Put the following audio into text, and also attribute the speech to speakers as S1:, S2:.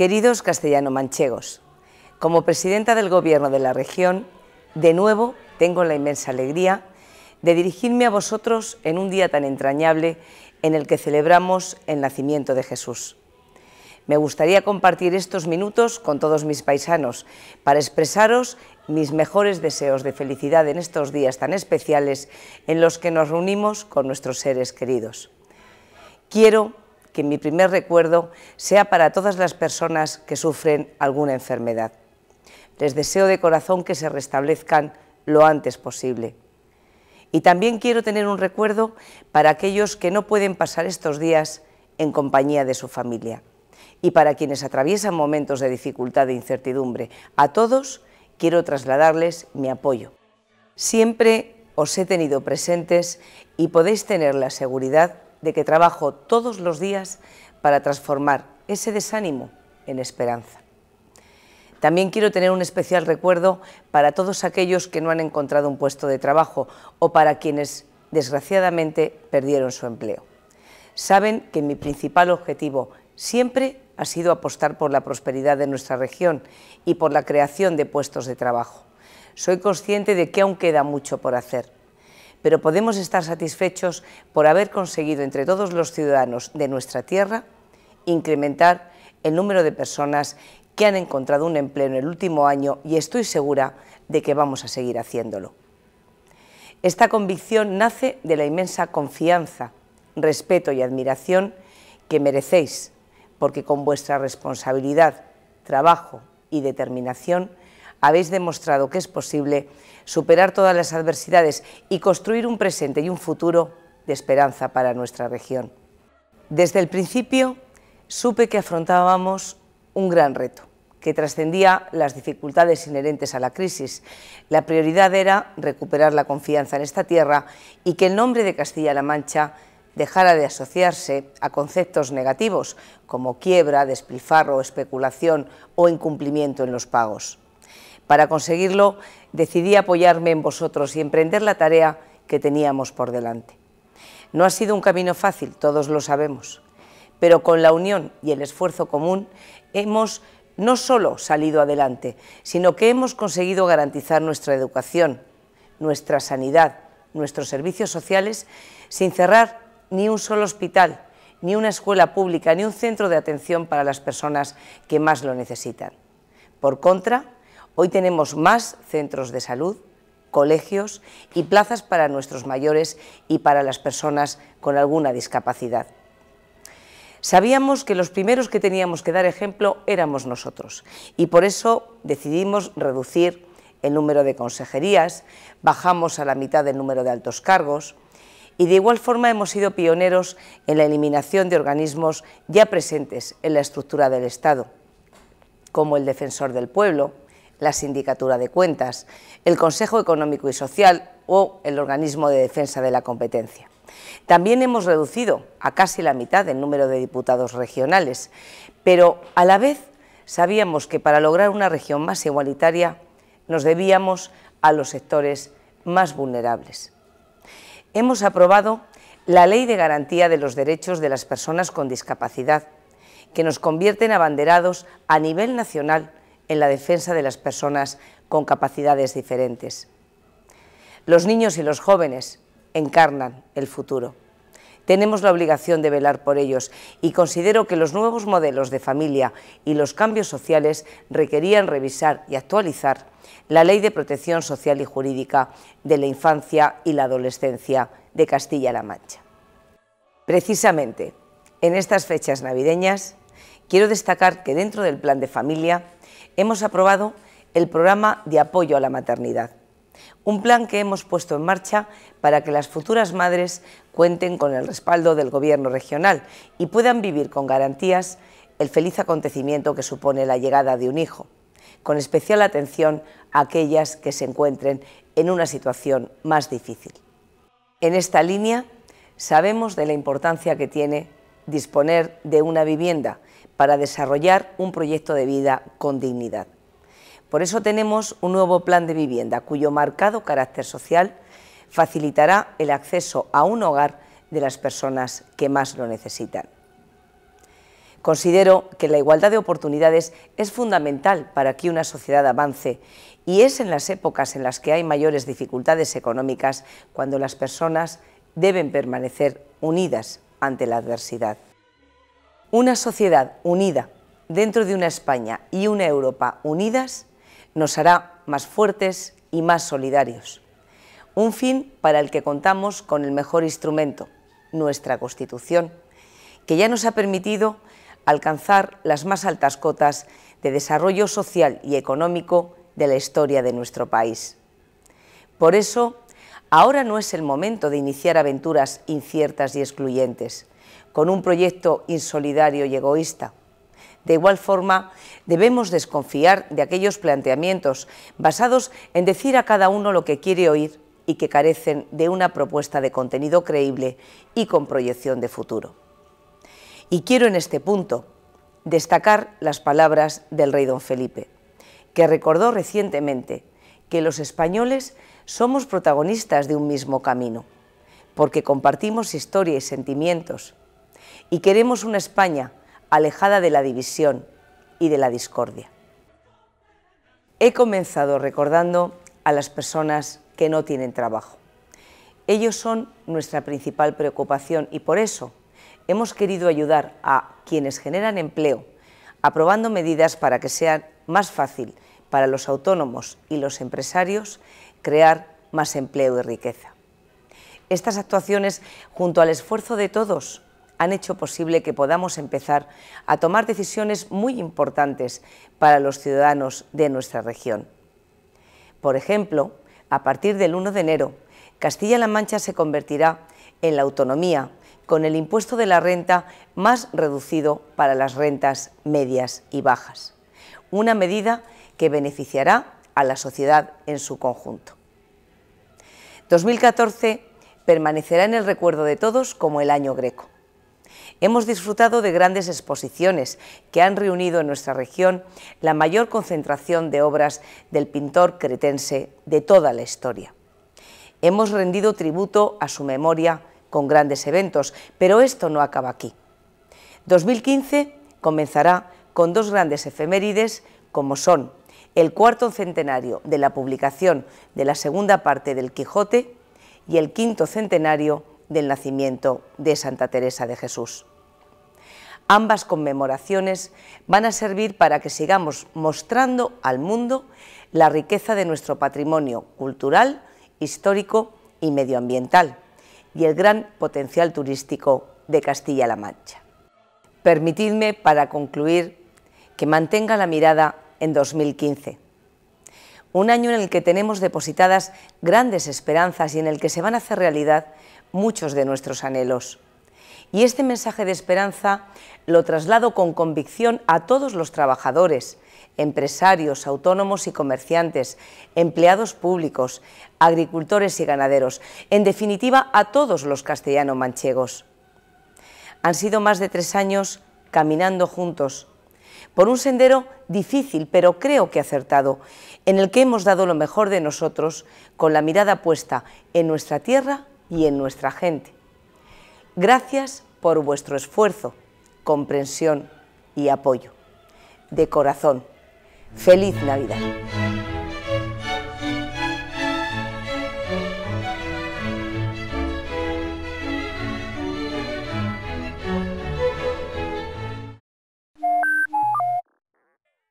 S1: Queridos castellano-manchegos, como presidenta del Gobierno de la región, de nuevo tengo la inmensa alegría de dirigirme a vosotros en un día tan entrañable en el que celebramos el nacimiento de Jesús. Me gustaría compartir estos minutos con todos mis paisanos para expresaros mis mejores deseos de felicidad en estos días tan especiales en los que nos reunimos con nuestros seres queridos. Quiero que mi primer recuerdo sea para todas las personas que sufren alguna enfermedad. Les deseo de corazón que se restablezcan lo antes posible. Y también quiero tener un recuerdo para aquellos que no pueden pasar estos días en compañía de su familia y para quienes atraviesan momentos de dificultad e incertidumbre. A todos quiero trasladarles mi apoyo. Siempre os he tenido presentes y podéis tener la seguridad de que trabajo todos los días para transformar ese desánimo en esperanza. También quiero tener un especial recuerdo para todos aquellos que no han encontrado un puesto de trabajo o para quienes, desgraciadamente, perdieron su empleo. Saben que mi principal objetivo siempre ha sido apostar por la prosperidad de nuestra región y por la creación de puestos de trabajo. Soy consciente de que aún queda mucho por hacer, pero podemos estar satisfechos por haber conseguido entre todos los ciudadanos de nuestra tierra incrementar el número de personas que han encontrado un empleo en el último año y estoy segura de que vamos a seguir haciéndolo. Esta convicción nace de la inmensa confianza, respeto y admiración que merecéis, porque con vuestra responsabilidad, trabajo y determinación habéis demostrado que es posible superar todas las adversidades y construir un presente y un futuro de esperanza para nuestra región. Desde el principio supe que afrontábamos un gran reto, que trascendía las dificultades inherentes a la crisis. La prioridad era recuperar la confianza en esta tierra y que el nombre de Castilla-La Mancha dejara de asociarse a conceptos negativos como quiebra, despilfarro, especulación o incumplimiento en los pagos. Para conseguirlo, decidí apoyarme en vosotros y emprender la tarea que teníamos por delante. No ha sido un camino fácil, todos lo sabemos, pero con la unión y el esfuerzo común hemos no solo salido adelante, sino que hemos conseguido garantizar nuestra educación, nuestra sanidad, nuestros servicios sociales, sin cerrar ni un solo hospital, ni una escuela pública, ni un centro de atención para las personas que más lo necesitan. Por contra, Hoy tenemos más centros de salud, colegios y plazas para nuestros mayores y para las personas con alguna discapacidad. Sabíamos que los primeros que teníamos que dar ejemplo éramos nosotros y por eso decidimos reducir el número de consejerías, bajamos a la mitad el número de altos cargos y de igual forma hemos sido pioneros en la eliminación de organismos ya presentes en la estructura del Estado, como el Defensor del Pueblo, la Sindicatura de Cuentas, el Consejo Económico y Social o el Organismo de Defensa de la Competencia. También hemos reducido a casi la mitad el número de diputados regionales, pero a la vez sabíamos que para lograr una región más igualitaria nos debíamos a los sectores más vulnerables. Hemos aprobado la Ley de Garantía de los Derechos de las Personas con Discapacidad, que nos convierte en abanderados a nivel nacional en la defensa de las personas con capacidades diferentes. Los niños y los jóvenes encarnan el futuro. Tenemos la obligación de velar por ellos y considero que los nuevos modelos de familia y los cambios sociales requerían revisar y actualizar la Ley de Protección Social y Jurídica de la Infancia y la Adolescencia de Castilla-La Mancha. Precisamente, en estas fechas navideñas, quiero destacar que dentro del Plan de Familia hemos aprobado el programa de apoyo a la maternidad, un plan que hemos puesto en marcha para que las futuras madres cuenten con el respaldo del Gobierno regional y puedan vivir con garantías el feliz acontecimiento que supone la llegada de un hijo, con especial atención a aquellas que se encuentren en una situación más difícil. En esta línea sabemos de la importancia que tiene disponer de una vivienda para desarrollar un proyecto de vida con dignidad. Por eso tenemos un nuevo plan de vivienda cuyo marcado carácter social facilitará el acceso a un hogar de las personas que más lo necesitan. Considero que la igualdad de oportunidades es fundamental para que una sociedad avance y es en las épocas en las que hay mayores dificultades económicas cuando las personas deben permanecer unidas ante la adversidad. Una sociedad unida dentro de una España y una Europa unidas nos hará más fuertes y más solidarios. Un fin para el que contamos con el mejor instrumento, nuestra Constitución, que ya nos ha permitido alcanzar las más altas cotas de desarrollo social y económico de la historia de nuestro país. Por eso, Ahora no es el momento de iniciar aventuras inciertas y excluyentes, con un proyecto insolidario y egoísta. De igual forma, debemos desconfiar de aquellos planteamientos basados en decir a cada uno lo que quiere oír y que carecen de una propuesta de contenido creíble y con proyección de futuro. Y quiero en este punto destacar las palabras del rey don Felipe, que recordó recientemente que los españoles somos protagonistas de un mismo camino, porque compartimos historia y sentimientos, y queremos una España alejada de la división y de la discordia. He comenzado recordando a las personas que no tienen trabajo. Ellos son nuestra principal preocupación y por eso hemos querido ayudar a quienes generan empleo, aprobando medidas para que sea más fácil para los autónomos y los empresarios crear más empleo y riqueza. Estas actuaciones, junto al esfuerzo de todos, han hecho posible que podamos empezar a tomar decisiones muy importantes para los ciudadanos de nuestra región. Por ejemplo, a partir del 1 de enero, Castilla-La Mancha se convertirá en la autonomía con el impuesto de la renta más reducido para las rentas medias y bajas. Una medida que beneficiará a la sociedad en su conjunto. 2014 permanecerá en el recuerdo de todos como el año greco. Hemos disfrutado de grandes exposiciones que han reunido en nuestra región la mayor concentración de obras del pintor cretense de toda la historia. Hemos rendido tributo a su memoria con grandes eventos, pero esto no acaba aquí. 2015 comenzará con dos grandes efemérides como son el cuarto centenario de la publicación de la segunda parte del Quijote y el quinto centenario del nacimiento de Santa Teresa de Jesús. Ambas conmemoraciones van a servir para que sigamos mostrando al mundo la riqueza de nuestro patrimonio cultural, histórico y medioambiental y el gran potencial turístico de Castilla-La Mancha. Permitidme, para concluir, que mantenga la mirada en 2015. Un año en el que tenemos depositadas grandes esperanzas y en el que se van a hacer realidad muchos de nuestros anhelos. Y este mensaje de esperanza lo traslado con convicción a todos los trabajadores, empresarios, autónomos y comerciantes, empleados públicos, agricultores y ganaderos, en definitiva a todos los castellano-manchegos. Han sido más de tres años caminando juntos, por un sendero difícil, pero creo que acertado, en el que hemos dado lo mejor de nosotros con la mirada puesta en nuestra tierra y en nuestra gente. Gracias por vuestro esfuerzo, comprensión y apoyo. De corazón, feliz Navidad.